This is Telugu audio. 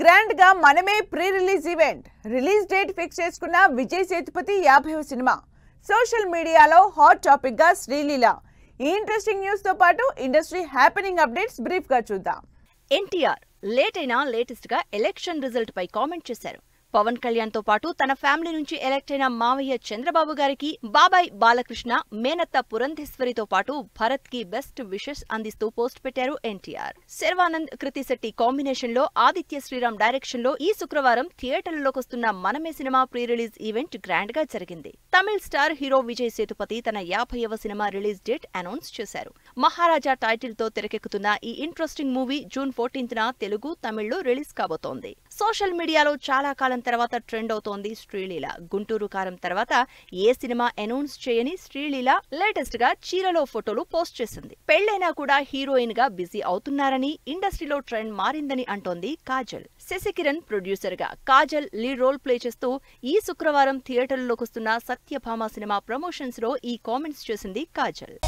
గ్రాండ్ గా Manamey pre release event release date fix చేసుకున్న విజయ్ సేతుపతి యాభైవ సినిమా సోషల్ మీడియాలో హాట్ టాపిక్ గా శ్రీలీల ఈ ఇంట్రెస్టింగ్ న్యూస్ తో పాటు ఇండస్ట్రీ హ్యాపెనింగ్ అప్డేట్స్ బ్రీఫ్ గా చూద్దాం ఎన్టీఆర్ లేట్ అయినా లేటెస్ట్ గా ఎలక్షన్ రిజల్ట్ పై కామెంట్ చేశారు పవన్ కళ్యాణ్ తో పాటు తన ఫ్యామిలీ నుంచి ఎలెక్ట్ అయిన మావయ్య చంద్రబాబు గారికి బాబాయ్ బాలకృష్ణ మేనత్త పురంధేశ్వరితో పాటు భరత్ కి బెస్ట్ విషెస్ అందిస్తూ పోస్ట్ పెట్టారు ఎన్టీఆర్ శర్వానంద్ కృతిశెట్టి కాంబినేషన్ లో ఆదిత్య శ్రీరామ్ డైరెక్షన్ లో ఈ శుక్రవారం వస్తున్న Manamey cinema pre release event grand గా జరిగింది తమిళ స్టార్ హీరో విజయ్ సేతుపతి తన యాభైవ సినిమా రిలీజ్ డేట్ అనౌన్స్ చేశారు మహారాజా టైటిల్ తో తెరకెక్కుతున్న ఈ interesting movie June fourteenth Telugu తమిళ్లో రిలీజ్ కాబోతోంది సోషల్ మీడియాలో చాలా కాలం తర్వాత ట్రెండ్ అవుతోంది శ్రీలీల గుంటూరు కారం తర్వాత ఏ సినిమా అనౌన్స్ చేయని శ్రీలీల లేటెస్ట్ గా చీరలో ఫోటోలు పోస్ట్ చేసింది పెళ్లైనా కూడా హీరోయిన్ గా బిజీ అవుతున్నారని ఇండస్ట్రీలో ట్రెండ్ మారిందని అంటోంది కాజల్ శశికిరణ్ ప్రొడ్యూసర్ గా కాజల్ లీడ్ రోల్ ప్లే చేస్తూ ఈ శుక్రవారం థియేటర్లోకి వస్తున్న సత్యభామ సినిమా ప్రమోషన్స్ లో ఈ కామెంట్స్ చేసింది కాజల్